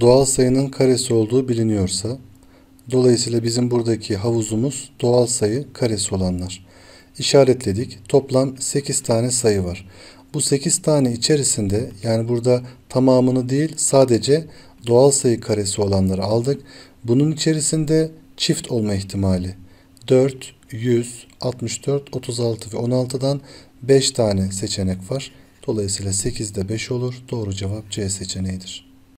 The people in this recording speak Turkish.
doğal sayının karesi olduğu biliniyorsa dolayısıyla bizim buradaki havuzumuz doğal sayı karesi olanlar. İşaretledik. Toplam 8 tane sayı var. Bu 8 tane içerisinde yani burada tamamını değil sadece doğal sayı karesi olanları aldık. Bunun içerisinde çift olma ihtimali 4, 100, 64, 36 ve 16'dan 5 tane seçenek var. Dolayısıyla 8'de 5 olur. Doğru cevap C seçeneğidir.